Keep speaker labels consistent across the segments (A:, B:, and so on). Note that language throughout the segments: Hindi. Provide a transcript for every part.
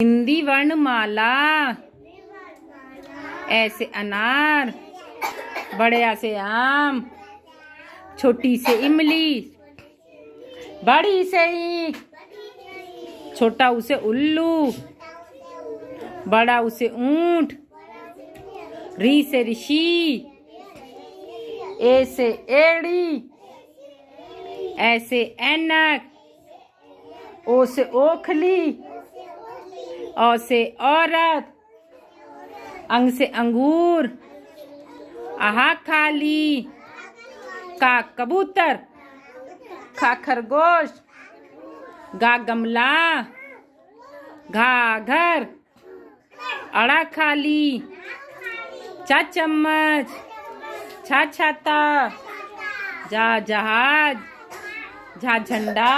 A: हिंदी वर्णमाला ऐसे अनार बड़े से आम छोटी से इमली बड़ी से ईख छोटा उसे उल्लू बड़ा उसे ऊंट री से ऋषि ए से एड़ी ऐसे एनक ओ से ओखली औ से औरत अंग से अंगूर आहा खाली का कबूतर खा खरगोश गा गमला घा घर अड़ा खाली चा चम्मच छा छाता जा जहाज झा झंडा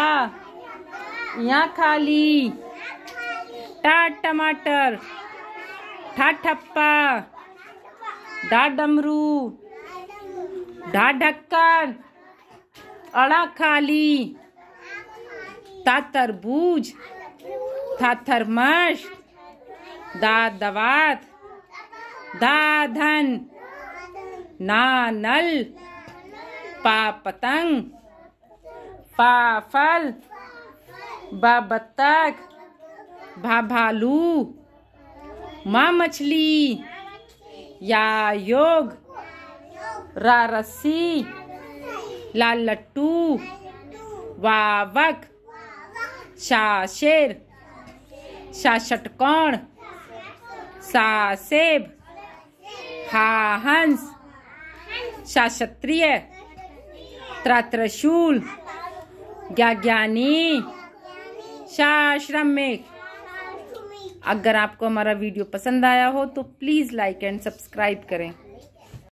A: यहाँ खाली टाट टमाटर ठाट ठप्पा डाट डमरू ढाट ढक्कर अड़ा खाली था तरबूज था थरमश दा दवात दा धन ना नल पा पतंग पा फल बत्तख भा भालू माँ मछली या योग रा रस्सी लाल लट्टू वावक शाशेर शाषटकोण सासेब हा हंस शास्त्रीय त्रात्रशूल ज्ञानी शाश्रमिक अगर आपको हमारा वीडियो पसंद आया हो तो प्लीज़ लाइक एंड सब्सक्राइब करें